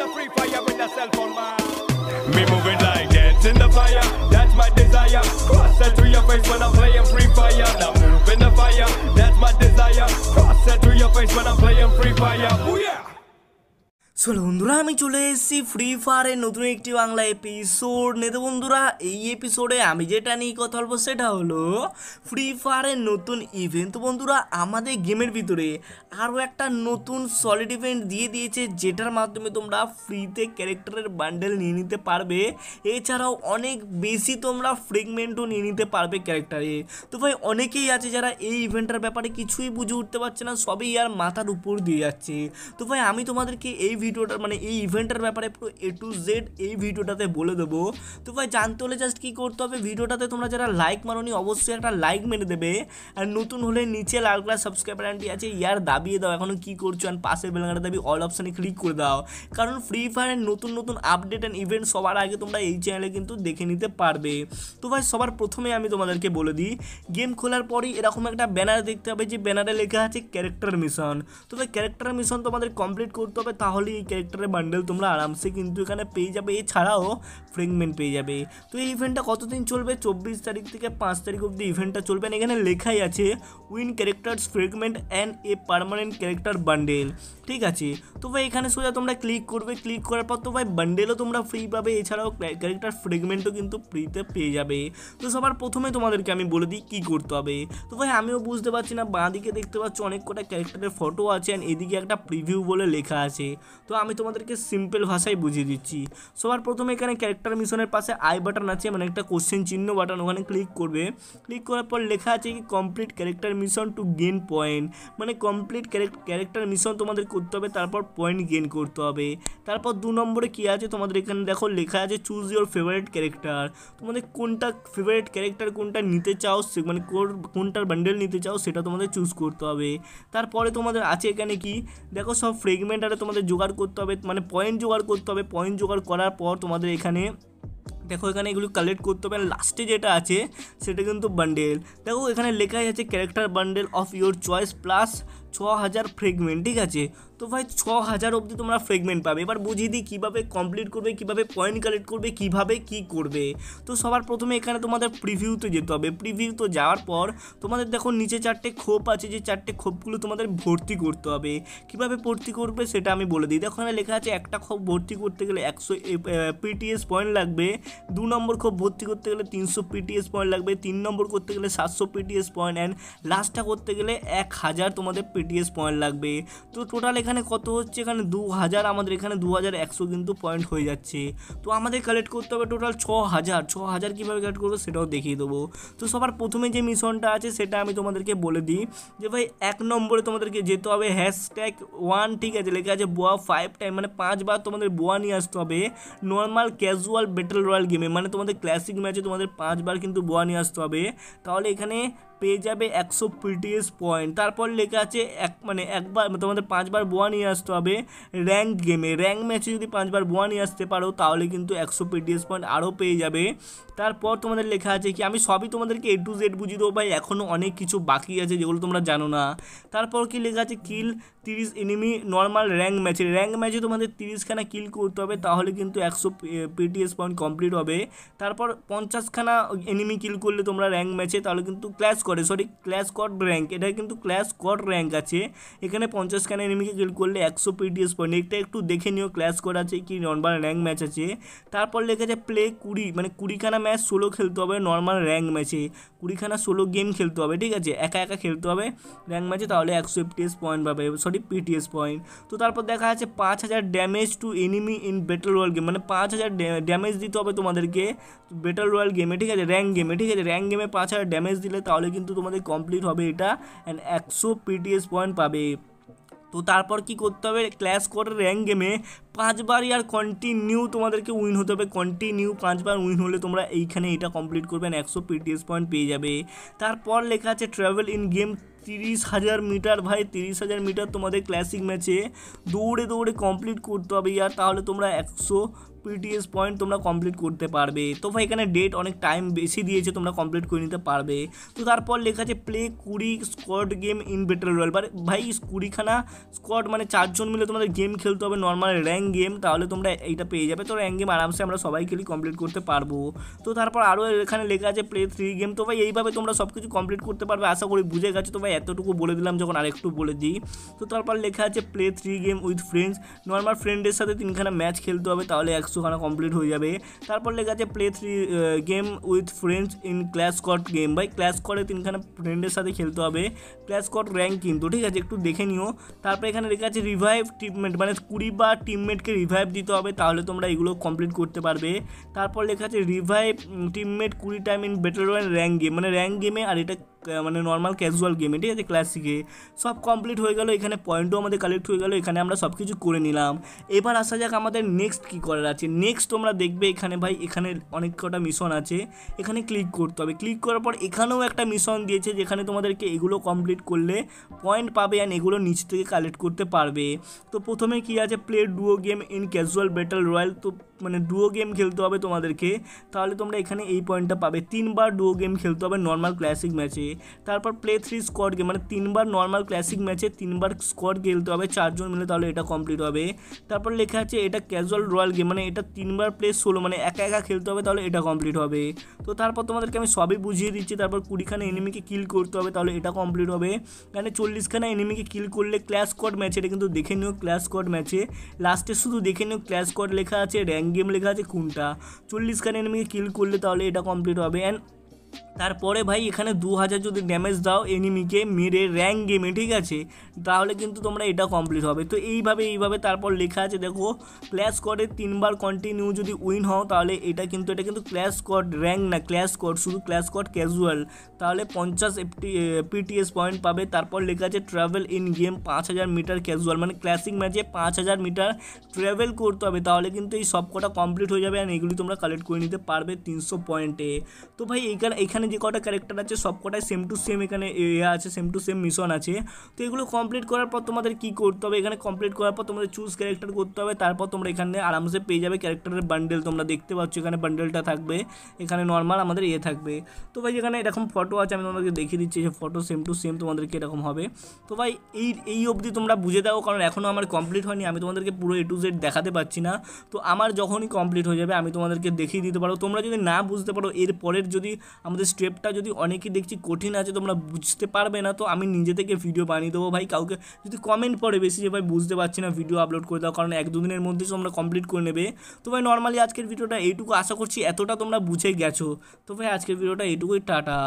on the free fire with a cell phone man. Me moving like dance in the fire, that's my desire. Cross that to your face when I'm playing free fire. Now move in the fire, that's my desire. Cross that to your face when I'm playing free fire. Ooh, yeah. So বন্ধুরা আমি চলে এসেছি free ফায়ারের নতুন একটি Bangla episode নেতা বন্ধুরা এই এপিসোডে আমি যেটা নিয়ে কথা বলবো সেটা হলো ফ্রি ফায়ারের নতুন ইভেন্ট তো বন্ধুরা আমাদের গেমের ভিতরে আরও একটা নতুন সলিড ইভেন্ট দিয়ে দিয়েছে যেটার মাধ্যমে তোমরা ফ্রিতে ক্যারেক্টারের বান্ডেল নিয়ে নিতে পারবে এছাড়াও অনেক বেশি তোমরা ফ্রেগমেন্টও নিয়ে নিতে পারবে ক্যারেক্টারে তো ভাই অনেকেই আছে যারা এই ইভেন্টটার ব্যাপারে কিছুই বুঝে উঠতে পারছে না সবই আর মাথার উপর দিয়ে যাচ্ছে তো ভাই আমি তোমাদেরকে এই ভিডিওটা মানে এই ইভেন্টটার ব্যাপারে পুরো এ টু জেড এই ভিডিওটাতে বলে দেবো তো ভাই জানতে হলে জাস্ট কী করতে হবে ভিডিওটাতে তোমরা যারা লাইক মারোনি অবশ্যই একটা লাইক মেরে দেবে আর নতুন হলে নিচে লাল কালার সাবস্ক্রাইব বাটনটি আছে ইয়ার দাবিয়ে দাও এখনও কী করছো আর পাশে বেলাঙ্গাটা দাবি অল অপশানে ক্লিক করে দাও কারণ ফ্রি ফায়ারের নতুন নতুন আপডেট অ্যান্ড ইভেন্ট সবার আগে তোমরা এই চ্যানেলে কিন্তু দেখে নিতে পারবে তো ভাই সবার প্রথমে আমি তোমাদেরকে বলে দিই গেম খোলার পরই এরকম একটা ব্যানার দেখতে হবে যে ব্যানারে লেখা আছে ক্যারেক্টার মিশন তো ভাই ক্যারেক্টার মিশন তোমাদের কমপ্লিট করতে হবে তাহলেই এই ক্যারেক্টারের বান্ডেল তোমরা আরামসে কিন্তু এখানে পেয়ে যাবে এছাড়াও ফ্রেগমেন্ট পেয়ে যাবে তো এই ইভেন্টটা কতদিন চলবে চব্বিশ তারিখ থেকে পাঁচ তারিখ অবধি ইভেন্টটা চলবে এখানে লেখাই আছে win characters fragment and a permanent character bundle ঠিক আছে তো ভাই এখানে সোজা তোমরা ক্লিক করবে ক্লিক করার পর তো ভাই বান্ডেলও তোমরা ফ্রি পাবে এছাড়াও ক্যারেক্টার ফ্রেগমেন্টও কিন্তু ফ্রিতে পেয়ে যাবে তো সবার প্রথমে তোমাদেরকে আমি বলে দিই কী করতে হবে তো ভাই আমিও বুঝতে পারছি না বাঁ দিকে দেখতে পাচ্ছ অনেক কটা ক্যারেক্টারের ফটো আছে অ্যান্ড এদিকে একটা প্রিভিউ বলে লেখা আছে তো আমি তোমাদেরকে সিম্পল ভাষায় বুঝিয়ে দিচ্ছি সবার প্রথমে এখানে ক্যারেক্টার মিশনের পাশে আই বাটন আছে মানে একটা কোশ্চেন চিহ্ন বাটন ওখানে ক্লিক করবে ক্লিক করার পর লেখা আছে কি complete character mission to gain point মানে কমপ্লিট ক্যারেক্টার মিশন তোমাদের করতে হবে তারপর পয়েন্ট গেন করতে হবে তারপর দু নম্বরে কী আছে তোমাদের এখানে দেখো লেখা আছে চুজ ইউর ফেভারিট ক্যারেক্টার তোমাদের কোনটা ফেভারিট ক্যারেক্টার কোনটা নিতে চাও সে মানে কোনটার বান্ডেল নিতে চাও সেটা তোমাদের চুজ করতে হবে তারপরে তোমাদের আছে এখানে কি দেখো সব ফ্রেগমেন্ট আরে তোমাদের জোগাড় করতে হবে মানে পয়েন্ট জোগাড় করতে হবে পয়েন্ট জোগাড় করার পর তোমাদের এখানে দেখো এখানে এগুলো কালেক্ট করতে হবে লাস্টে যেটা আছে সেটা কিন্তু বান্ডেল দেখো এখানে লেখাই আছে character bundle of your choice plus ছ হাজার ফ্রেগমেন্ট ঠিক আছে তো ভাই ছ হাজার অবধি তোমরা ফ্রেগমেন্ট পাবে এবার বুঝিয়ে দিই কীভাবে কমপ্লিট করবে কীভাবে পয়েন্ট কালেক্ট করবে কিভাবে কি করবে তো সবার প্রথমে এখানে তোমাদের প্রিভিউতে যেতে হবে প্রিভিউতে যাওয়ার পর তোমাদের দেখো নিচে চারটে খোপ আছে যে চারটে খোপগুলো তোমাদের ভর্তি করতে হবে কিভাবে ভর্তি করবে সেটা আমি বলে দিই দেখো এখানে লেখা আছে একটা খোপ ভর্তি করতে গেলে একশো পিটিএস পয়েন্ট লাগবে দু নম্বর খোপ ভর্তি করতে গেলে তিনশো পিটিএস পয়েন্ট লাগবে তিন নম্বর করতে গেলে সাতশো পিটিএস পয়েন্ট অ্যান্ড লাস্টটা করতে গেলে এক হাজার তোমাদের পিটিএস পয়েন্ট লাগবে তো টোটাল এখানে কত হচ্ছে এখানে দু হাজার আমাদের এখানে দু হাজার একশো কিন্তু পয়েন্ট হয়ে যাচ্ছে তো আমাদের কালেক্ট করতে হবে টোটাল ছ হাজার ছ হাজার কীভাবে কালেক্ট করবো সেটাও দেখিয়ে দেবো তো সবার প্রথমে যে মিশনটা আছে সেটা আমি তোমাদেরকে বলে দিই যে ভাই এক নম্বরে তোমাদেরকে যেতে হবে হ্যাশট্যাগ ওয়ান ঠিক আছে লেখা আছে বোয়া ফাইভ টাইম মানে পাঁচবার তোমাদের বোয়া নিয়ে আসতে হবে নর্মাল ক্যাজুয়াল ব্যাটেল রয়্যাল গেমে মানে তোমাদের ক্লাসিক ম্যাচে তোমাদের পাঁচবার কিন্তু বোয়া নিয়ে আসতে হবে তাহলে এখানে পেয়ে যাবে একশো পিটিএস পয়েন্ট তারপর লেখা আছে এক মানে একবার মানে তোমাদের পাঁচবার বোয়া নিয়ে আসতে হবে র্যাঙ্ক গেমে র্যাঙ্ক ম্যাচে যদি পাঁচবার বোয়া নিয়ে আসতে পারো তাহলে কিন্তু একশো পিটিএস পয়েন্ট আরও পেয়ে যাবে তারপর তোমাদের লেখা আছে কি আমি সবই তোমাদেরকে এ টু জেড বুঝিয়ে দেবো ভাই এখনও অনেক কিছু বাকি আছে যেগুলো তোমরা জানো না তারপর কি লেখা আছে কিল তিরিশ এনিমি নর্মাল র্যাঙ্ক ম্যাচে র্যাঙ্ক ম্যাচে তোমাদের তিরিশখানা কিল করতে হবে তাহলে কিন্তু একশো পিটিএস পয়েন্ট কমপ্লিট হবে তারপর পঞ্চাশখানা এনিমি কিল করলে তোমরা র্যাঙ্ক ম্যাচে তাহলে কিন্তু ক্ল্যাশ করে সরি ক্লাস কট র্যাঙ্ক এটা কিন্তু ক্ল্যাশ কট র্যাঙ্ক আছে এখানে পঞ্চাশ পঞ্চাশখানে এনিমিকে কিল করলে একশো পিডিএস পয়েন্ট এটা একটু দেখে নিও ক্ল্যাশ কট আছে কি নর্মাল র্যাঙ্ক ম্যাচ আছে তারপর লেখা যায় প্লে কুড়ি মানে কুড়িখানা ম্যাচ ষোলো খেলতে হবে নর্মাল র্যাঙ্ক ম্যাচে কুড়িখানা ষোলো গেম খেলতে হবে ঠিক আছে একা একা খেলতে হবে র্যাঙ্ক ম্যাচে তাহলে একশো এফটিএস পয়েন্ট পাবে সরি পিটিএস পয়েন্ট তো তারপর দেখা যাচ্ছে পাঁচ হাজার damage to enemy in battle royale game মানে পাঁচ হাজার ড্যামেজ দিতে হবে তোমাদেরকে বেটার রয়্যাল গেমে ঠিক আছে র্যাঙ্ক গেমে ঠিক আছে র্যাঙ্ক গেমে পাঁচ হাজার ড্যামেজ দিলে তাহলে কিন্তু তোমাদের কমপ্লিট হবে এটা অ্যান্ড একশো পিটিএস পয়েন্ট পাবে তো তারপর কি করতে হবে ক্ল্যাশ করে র্যাঙ্ক গেমে পাঁচবার ইয়ার কন্টিনিউ তোমাদেরকে উইন হতে হবে কন্টিনিউ পাঁচবার উইন হলে তোমরা এইখানে এটা কমপ্লিট করবেন একশো পিটিএস পয়েন্ট পেয়ে যাবে তারপর লেখা আছে ট্রাভেল ইন গেম তিরিশ হাজার মিটার ভাই তিরিশ হাজার মিটার তোমাদের ক্লাসিক ম্যাচে দৌড়ে দৌড়ে কমপ্লিট করতে হবে ইয়ার তাহলে তোমরা একশো পিটিএস পয়েন্ট তোমরা কমপ্লিট করতে পারবে তো ভাই এখানে ডেট অনেক টাইম বেশি দিয়েছে তোমরা কমপ্লিট করে নিতে পারবে তো তারপর লেখা আছে প্লে কুড়ি squad game in battle royale ভাই কুড়িখানা স্কোয়াড মানে চারজন মিলে তোমাদের গেম খেলতে হবে নর্মাল র্যাঙ্ক গেম তাহলে তোমরা এইটা পেয়ে যাবে তো র্যাঙ্ক গেম আরামসে আমরা সবাই খেলি কমপ্লিট করতে পারবো তো তারপর আরও এখানে লেখা আছে প্লে থ্রি গেম তো ভাই এইভাবে তোমরা সব কিছু কমপ্লিট করতে পারবে আশা করি বুঝে গেছো তো ভাই এতটুকু বলে দিলাম যখন আরেকটু বলে দিই তো তারপর লেখা আছে play three game with friends normal ফ্রেন্ডের সাথে তিনখানা ম্যাচ খেলতে হবে তাহলে একশো ওখানে কমপ্লিট হয়ে যাবে তারপর লেখা আছে play three game with friends in clash squad game by clash কটে তিনখানা ফ্রেন্ডের সাথে খেলতে হবে ক্ল্যাশ কট র্যাঙ্ক কিন্তু ঠিক আছে একটু দেখে নিও তারপর এখানে লেখা আছে রিভাইভ টিমমেট মানে কুড়ি বা টিমমেটকে রিভাইভ দিতে হবে তাহলে তোমরা এগুলো কমপ্লিট করতে পারবে তারপর লেখা আছে রিভাইভ টিমমেট কুড়ি time in battle rank game মানে র্যাঙ্ক গেমে আর এটা মানে নর্মাল ক্যাজুয়াল গেমে ঠিক আছে ক্লাসিকে সব কমপ্লিট হয়ে গেল এখানে পয়েন্টও আমাদের কালেক্ট হয়ে গেল এখানে আমরা সব কিছু করে নিলাম এবার আসা যাক আমাদের নেক্সট কী করার আছে নেক্সট তোমরা দেখবে এখানে ভাই এখানে অনেক কটা মিশন আছে এখানে ক্লিক করতে হবে ক্লিক করার পর এখানেও একটা মিশন দিয়েছে যেখানে তোমাদেরকে এগুলো কমপ্লিট করলে পয়েন্ট পাবে অ্যান্ড এগুলো নিচ থেকে কালেক্ট করতে পারবে তো প্রথমে কি আছে play duo game in casual battle royale তো মানে ডুও গেম খেলতে হবে তোমাদেরকে তাহলে তোমরা এখানে এই পয়েন্টটা পাবে তিনবার ডুও গেম খেলতে হবে নর্মাল ক্লাসিক ম্যাচে তারপর প্লে থ্রি স্কোয়াড গেম মানে তিনবার নর্মাল ক্লাসিক ম্যাচে তিনবার স্কোয়াড খেলতে হবে চারজন মিলে তাহলে এটা কমপ্লিট হবে তারপর লেখা আছে এটা ক্যাজুয়াল রয়্যাল গেম মানে এটা তিনবার প্লে ষোলো মানে একা একা খেলতে হবে তাহলে এটা কমপ্লিট হবে তো তারপর তোমাদেরকে আমি সবই বুঝিয়ে দিচ্ছি তারপর কুড়িখানা এনিমিকে কিল করতে হবে তাহলে এটা কমপ্লিট হবে মানে চল্লিশখানা এনিমিকে কিল করলে ক্লাস স্কোয়াড ম্যাচ এটা কিন্তু দেখে নিও ক্লাস স্কোয়াড ম্যাচে লাস্টে শুধু দেখে নিও ক্লাস স্কোয়াড লেখা আছে র্যাঙ্ক গেম লেখা আছে কোনটা চল্লিশখানা এনিমিকে কিল করলে তাহলে এটা কমপ্লিট হবে অ্যান্ড তারপরে ভাই এখানে দু হাজার যদি ড্যামেজ দাও এনিমিকে মেরে র্যাঙ্ক গেমে ঠিক আছে তাহলে কিন্তু তোমরা এটা কমপ্লিট হবে তো এইভাবে এইভাবে তারপর লেখা আছে দেখো ক্ল্যাশ কোডে তিনবার কন্টিনিউ যদি উইন হও তাহলে এটা কিন্তু এটা কিন্তু ক্ল্যাশ কোড র্যাঙ্ক না ক্ল্যাশ কোড শুধু ক্ল্যাশ কোড ক্যাজুয়াল তাহলে পঞ্চাশ এফটি পিটিএস পয়েন্ট পাবে তারপর লেখা আছে ট্রাভেল ইন গেম পাঁচ হাজার মিটার ক্যাজুয়াল মানে ক্লাসিক ম্যাচে পাঁচ হাজার মিটার ট্রাভেল করতে হবে তাহলে কিন্তু এই সব কটা কমপ্লিট হয়ে যাবে আর এগুলি তোমরা কালেক্ট করে নিতে পারবে তিনশো পয়েন্টে তো ভাই এইখানে এখানে যে কটা ক্যারেক্টার আছে সব কটায় সেম টু সেম এখানে এ আছে সেম টু সেম মিশন আছে তো এগুলো কমপ্লিট করার পর তোমাদের কি করতে হবে এখানে কমপ্লিট করার পর তোমাদের চুজ ক্যারেক্টার করতে হবে তারপর তোমরা এখানে আরামসে পেয়ে যাবে ক্যারেক্টারের বান্ডেল তোমরা দেখতে পাচ্ছ এখানে বান্ডেলটা থাকবে এখানে নর্মাল আমাদের ইয়ে থাকবে তো ভাই এখানে এরকম ফটো আছে আমি তোমাদেরকে দেখিয়ে দিচ্ছি যে ফটো সেম টু সেম তোমাদেরকে এরকম হবে তো ভাই এই এই অবধি তোমরা বুঝে দাও কারণ এখনও আমার কমপ্লিট হয়নি আমি তোমাদেরকে পুরো এ টু জেড দেখাতে পারছি না তো আমার যখনই কমপ্লিট হয়ে যাবে আমি তোমাদেরকে দেখিয়ে দিতে পারো তোমরা যদি না বুঝতে পারো এর পরের যদি আমাদের স্টেপটা যদি অনেকেই দেখছি কঠিন আছে তোমরা বুঝতে পারবে না তো আমি নিজে থেকে ভিডিও বানিয়ে দেবো ভাই কাউকে যদি কমেন্ট পড়ে বেশি যে ভাই বুঝতে পারছি না ভিডিও আপলোড করে দাও কারণ এক দুদিনের মধ্যে তোমরা কমপ্লিট করে নেবে তো ভাই নর্মালি আজকের ভিডিওটা এইটুকু আশা করছি এতটা তোমরা বুঝে গেছো তো ভাই আজকের ভিডিওটা এইটুকুই টাটা